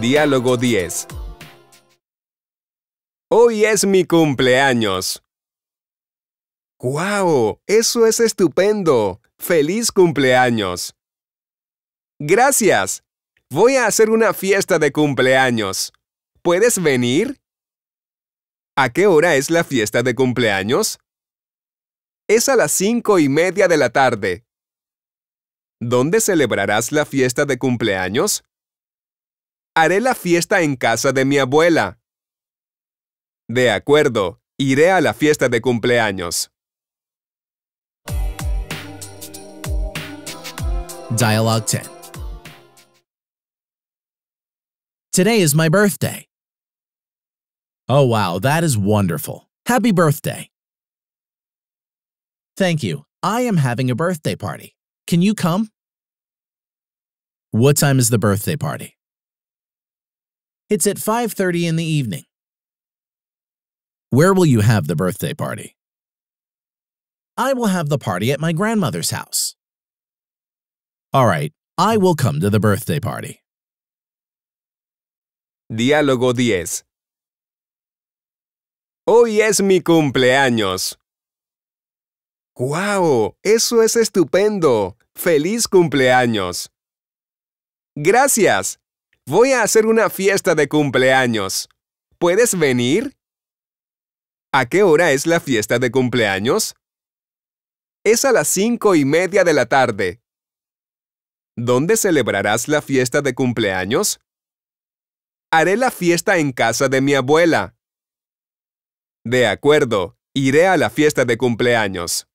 Diálogo 10. Hoy es mi cumpleaños. ¡Guau! ¡Wow! Eso es estupendo. ¡Feliz cumpleaños! Gracias. Voy a hacer una fiesta de cumpleaños. ¿Puedes venir? ¿A qué hora es la fiesta de cumpleaños? Es a las cinco y media de la tarde. ¿Dónde celebrarás la fiesta de cumpleaños? Haré la fiesta en casa de mi abuela. De acuerdo, iré a la fiesta de cumpleaños. Dialogue 10 Today is my birthday. Oh, wow, that is wonderful. Happy birthday. Thank you. I am having a birthday party. Can you come? What time is the birthday party? It's at 5.30 in the evening. Where will you have the birthday party? I will have the party at my grandmother's house. Alright, I will come to the birthday party. Diálogo 10 Hoy es mi cumpleaños. ¡Guau! Wow, ¡Eso es estupendo! ¡Feliz cumpleaños! Gracias. Voy a hacer una fiesta de cumpleaños. ¿Puedes venir? ¿A qué hora es la fiesta de cumpleaños? Es a las cinco y media de la tarde. ¿Dónde celebrarás la fiesta de cumpleaños? Haré la fiesta en casa de mi abuela. De acuerdo, iré a la fiesta de cumpleaños.